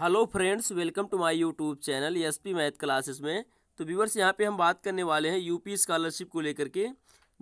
hello friends welcome to my YouTube channel S P math classes में तो viewers यहाँ पे हम बात करने वाले हैं यूपी स्कॉलरशिप को लेकर के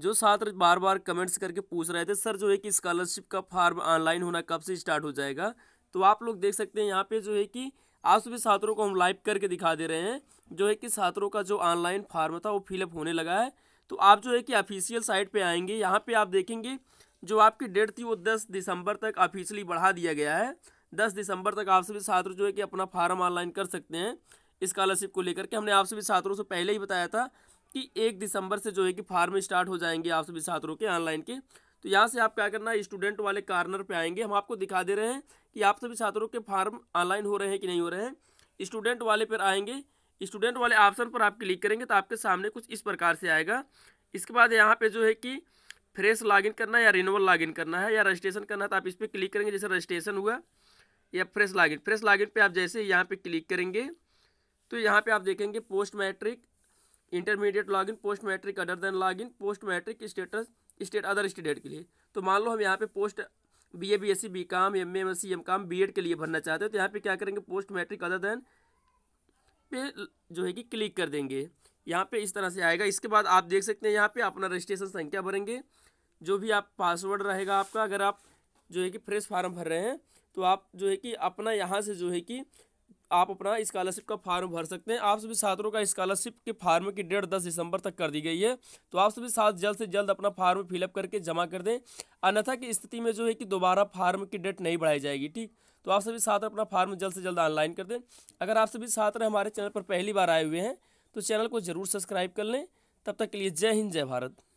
जो छात्र बार बार कमेंट्स करके पूछ रहे थे सर जो है कि स्कॉलरशिप का फॉर्म ऑनलाइन होना कब से स्टार्ट हो जाएगा तो आप लोग देख सकते हैं यहाँ पे जो है कि आज सुबह छात्रों को हम लाइव करके दिखा दे रहे हैं जो है कि छात्रों का जो ऑनलाइन फार्म था वो फिलअप होने लगा है तो आप जो है कि ऑफिशियल साइट पर आएंगे यहाँ पर आप देखेंगे जो आपकी डेट थी वो दस दिसंबर तक ऑफिशियली बढ़ा दिया गया है दस दिसंबर तक आप सभी छात्र जो है कि अपना फार्म ऑनलाइन कर सकते हैं स्कॉलरशिप को लेकर के हमने आप सभी छात्रों से पहले ही बताया था कि एक दिसंबर से जो है कि फार्म स्टार्ट हो जाएंगे आप सभी छात्रों के ऑनलाइन के तो यहाँ से आप क्या करना है स्टूडेंट वाले कार्नर पे आएंगे हम आपको दिखा दे रहे हैं कि आप सभी छात्रों के फार्म ऑनलाइन हो रहे हैं कि नहीं हो रहे हैं स्टूडेंट वाले पर आएंगे स्टूडेंट वाले ऑप्शन पर आप क्लिक करेंगे तो आपके सामने कुछ इस प्रकार से आएगा इसके बाद यहाँ पर जो है कि फ्रेश लॉगिन करना है या रिनोवल लॉगिन करना है या रजिस्ट्रेशन करना है तो आप इस पर क्लिक करेंगे जैसे रजिस्ट्रेशन हुआ या फ्रेश लॉगिन फ्रेश लॉगिन पे आप जैसे यहाँ पे क्लिक करेंगे तो यहाँ पे आप देखेंगे post matric intermediate login post matric other than login post matric status state other state के लिए तो मान लो हम यहाँ पे post B A B S C B com M M S C M com B ed के लिए भरना चाहते हो तो यहाँ पे क्या करेंगे पोस्ट मैट्रिक अदर देन पे जो है कि क्लिक कर देंगे यहाँ पे इस तरह से आएगा इसके बाद आप देख सकते हैं यहाँ पे अपना रजिस्ट्रेशन संख्या भरेंगे जो भी आप पासवर्ड रहेगा आपका अगर आप जो है कि फ्रेश फार्म भर रहे हैं तो आप जो है कि अपना यहाँ से जो है कि आप अपना स्कॉलरशिप का फॉर्म भर सकते हैं आप सभी छात्रों का स्कॉलरशिप के फार्म की डेट दस दिसंबर तक कर दी गई है तो आप सभी साथ जल्द से जल्द अपना फार्म फिलअप करके जमा कर दें अन्यथा की स्थिति में जो है कि दोबारा फार्म की डेट नहीं बढ़ाई जाएगी ठीक तो आप सभी छात्र अपना फार्म जल्द से जल्द ऑनलाइन कर दें अगर आप सभी छात्र हमारे चैनल पर पहली बार आए हुए हैं तो चैनल को जरूर सब्सक्राइब कर लें तब तक के लिए जय हिंद जय भारत